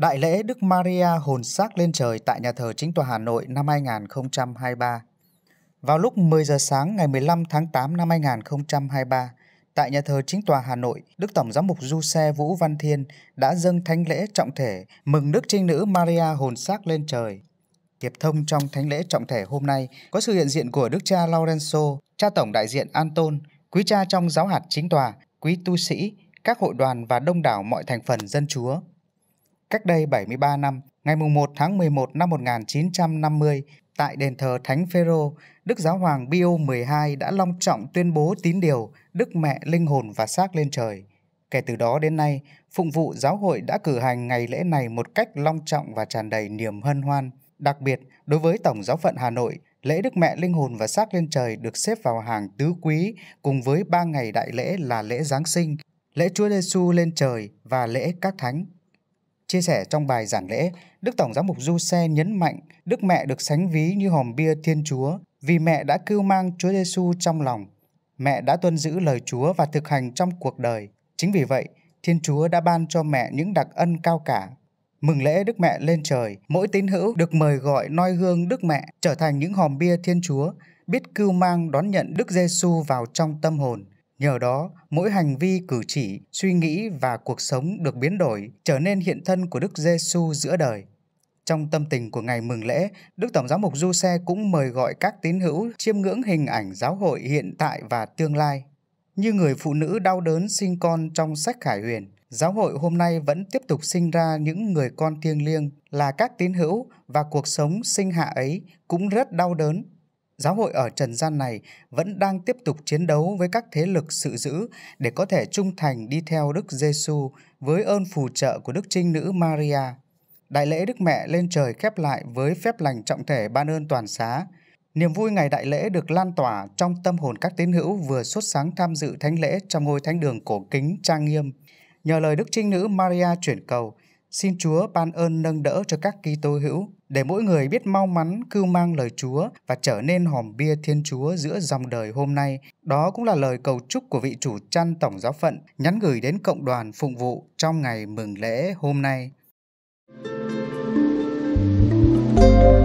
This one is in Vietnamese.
Đại lễ Đức Maria hồn xác lên trời tại nhà thờ chính tòa Hà Nội năm 2023. Vào lúc 10 giờ sáng ngày 15 tháng 8 năm 2023, tại nhà thờ chính tòa Hà Nội, Đức Tổng giám mục Du Xe Vũ Văn Thiên đã dâng thánh lễ trọng thể mừng Đức Trinh Nữ Maria hồn xác lên trời. Tiệp thông trong thánh lễ trọng thể hôm nay có sự hiện diện của Đức cha Lorenzo, cha tổng đại diện Anton, quý cha trong giáo hạt chính tòa, quý tu sĩ, các hội đoàn và đông đảo mọi thành phần dân chúa. Cách đây 73 năm, ngày 1 tháng 11 năm 1950, tại đền thờ Thánh Phêrô, Đức Giáo hoàng Pio 12 đã long trọng tuyên bố tín điều Đức Mẹ linh hồn và xác lên trời. Kể từ đó đến nay, phụng vụ giáo hội đã cử hành ngày lễ này một cách long trọng và tràn đầy niềm hân hoan. Đặc biệt, đối với Tổng giáo phận Hà Nội, lễ Đức Mẹ Linh Hồn và Xác Lên Trời được xếp vào hàng tứ quý cùng với ba ngày đại lễ là lễ Giáng sinh, lễ Chúa Giêsu lên trời và lễ các thánh. Chia sẻ trong bài giảng lễ, Đức Tổng Giám mục Du Xe nhấn mạnh Đức Mẹ được sánh ví như hòm bia Thiên Chúa vì mẹ đã cưu mang Chúa Giêsu trong lòng. Mẹ đã tuân giữ lời Chúa và thực hành trong cuộc đời. Chính vì vậy, Thiên Chúa đã ban cho mẹ những đặc ân cao cả. Mừng lễ Đức Mẹ lên trời, mỗi tín hữu được mời gọi noi gương Đức Mẹ trở thành những hòm bia Thiên Chúa, biết cưu mang đón nhận Đức Giêsu vào trong tâm hồn – Nhờ đó, mỗi hành vi cử chỉ, suy nghĩ và cuộc sống được biến đổi, trở nên hiện thân của Đức Giêsu giữa đời. Trong tâm tình của ngày mừng lễ, Đức Tổng giám mục Du Xe cũng mời gọi các tín hữu chiêm ngưỡng hình ảnh giáo hội hiện tại và tương lai. Như người phụ nữ đau đớn sinh con trong sách Khải Huyền, giáo hội hôm nay vẫn tiếp tục sinh ra những người con thiêng liêng là các tín hữu và cuộc sống sinh hạ ấy cũng rất đau đớn giáo hội ở trần gian này vẫn đang tiếp tục chiến đấu với các thế lực sự giữ để có thể trung thành đi theo Đức Giêsu với ơn phù trợ của Đức Trinh Nữ Maria. Đại lễ Đức Mẹ lên trời khép lại với phép lành trọng thể ban ơn toàn xá. Niềm vui ngày đại lễ được lan tỏa trong tâm hồn các tín hữu vừa xuất sáng tham dự thánh lễ trong ngôi thánh đường cổ kính trang nghiêm. Nhờ lời Đức Trinh Nữ Maria chuyển cầu – Xin Chúa ban ơn nâng đỡ cho các Kitô hữu để mỗi người biết mau mắn cưu mang lời Chúa và trở nên hòm bia Thiên Chúa giữa dòng đời hôm nay. Đó cũng là lời cầu chúc của vị chủ chăn tổng giáo phận nhắn gửi đến cộng đoàn phụng vụ trong ngày mừng lễ hôm nay. Thank you.